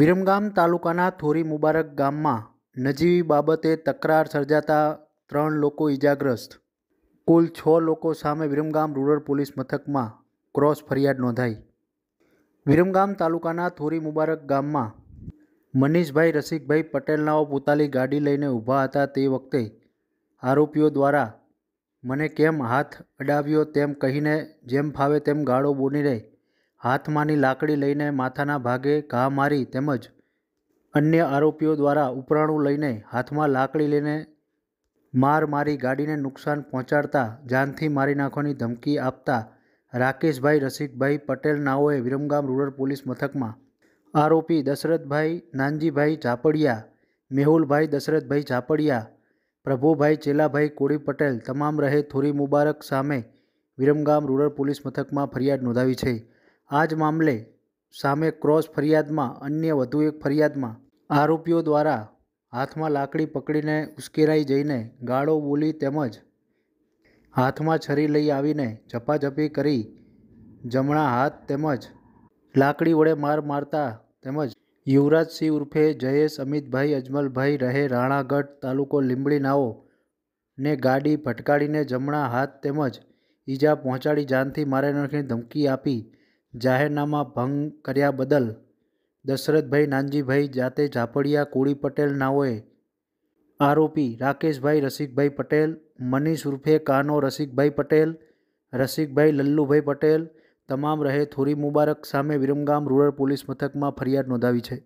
વિરમગામ તાલુકાના થોરી મુબારક ગામમાં નજીવી બાબતે તકરાર સર્જાતા ત્રણ લોકો ઇજાગ્રસ્ત કુલ છ લોકો સામે વિરમગામ રૂરલ પોલીસ મથકમાં ક્રોસ ફરિયાદ નોંધાઈ વિરમગામ તાલુકાના થોરી મુબારક ગામમાં મનીષભાઈ રસિકભાઈ પટેલનાઓ પોતાની ગાડી લઈને ઊભા હતા તે વખતે આરોપીઓ દ્વારા મને કેમ હાથ અડાવ્યો તેમ કહીને જેમ ફાવે તેમ ગાળો બોલીને હાથમાંની લાકડી લઈને માથાના ભાગે ઘા મારી તેમજ અન્ય આરોપીઓ દ્વારા ઉપરાણું લઈને હાથમાં લાકડી લઈને માર મારી ગાડીને નુકસાન પહોંચાડતા જાનથી મારી નાખવાની ધમકી આપતા રાકેશભાઈ રસિકભાઈ પટેલ નાઓએ વિરમગામ રૂરલ પોલીસ મથકમાં આરોપી દશરથભાઈ નાનજીભાઈ ઝાપડિયા મેહુલભાઈ દશરથભાઈ ઝાપડિયા પ્રભુભાઈ ચેલાભાઈ કોળી પટેલ તમામ રહે થોરી મુબારક સામે વિરમગામ રૂરલ પોલીસ મથકમાં ફરિયાદ નોંધાવી છે આ જ મામલે સામે ક્રોસ ફરિયાદમાં અન્ય વધુ એક ફરિયાદમાં આરોપીઓ દ્વારા હાથમાં લાકડી પકડીને ઉશ્કેરાઈ જઈને ગાળો બોલી તેમજ હાથમાં છરી લઈ આવીને ઝપાઝપી કરી જમણા હાથ તેમજ લાકડી વડે માર મારતા તેમજ યુવરાજસિંહ ઉર્ફે જયેશ અમિતભાઈ અજમલભાઈ રહે રાણાગઢ તાલુકો લીંબડીનાઓ ને ગાડી ભટકાડીને જમણા હાથ તેમજ ઈજા પહોંચાડી જાનથી મારે નાખીને ધમકી આપી જાહેરનામા ભંગ કર્યા બદલ દશરથભાઈ નાનજીભાઈ જાતે ઝાપડિયા કોળી પટેલ નાઓએ આરોપી રાકેશભાઈ રસિકભાઈ પટેલ મનીષ ઉર્ફે કાનો રસિકભાઈ પટેલ રસિકભાઈ લલ્લુભાઈ પટેલ તમામ રહે થોરી મુબારક સામે વિરમગામ રૂરલ પોલીસ મથકમાં ફરિયાદ નોંધાવી છે